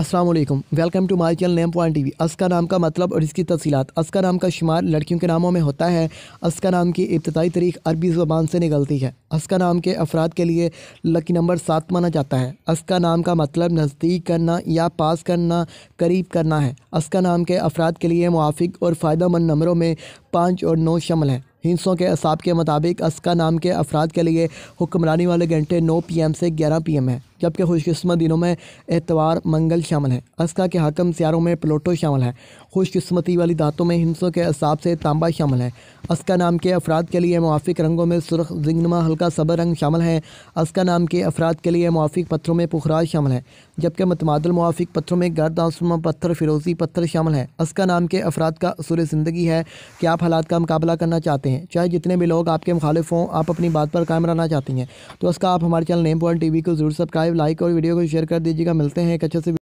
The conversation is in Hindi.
Aslam welcome to my channel name point T V असका नाम का मतलब और इसकी तफसीत असका नाम का शुमार लड़कियों के नामों में होता है असका नाम की इब्तदाई तारीख अरबी ज़ुबान से निकलती है असका नाम के अफराद के लिए लकी नंबर सात माना जाता है असका नाम का मतलब नज़दीक करना या पास करना करीब करना है असका नाम के अफराद के लिए मुआफ़ और फ़ायदा मंद नंबरों में पाँच और नौ शमल है हिंसों के असाब के मुताबिक अस्का नाम के अफराद के लिए हुक्मरानी वाले घंटे 9 पीएम से 11 पीएम है जबकि खुशकस्मत दिनों में एतवार मंगल शामिल है अस्का के हाकम सियारों में प्लोटो शामिल है खुशकस्मती वाली दातों में हिंसों के असाब से तांबा शामिल है अस्का नाम के अफराद के लिए मुआफ़ रंगों में सुरख जिंगनमा हल्का सबर रंग शामिल है अस्का नाम के अफराद के लिए मुआफ़ पत्थरों में पुखराज शामिल है जबकि मतमादल मुआफ़ पत्थरों में गर्द आसमा पत्थर फिरोजी पत्थर शामिल है अस्का नाम के अफराद का असूल ज़िंदगी है कि आप हालात का मुकाबला करना चाहते हैं चाहे जितने भी लोग आपके मुखालिफ हों आप अपनी बात पर कायम रहना चाहती हैं तो उसका आप हमारे चैनल नेम पॉइंट टी को जरूर सब्सक्राइब लाइक और वीडियो को शेयर कर दीजिएगा मिलते हैं एक अच्छे से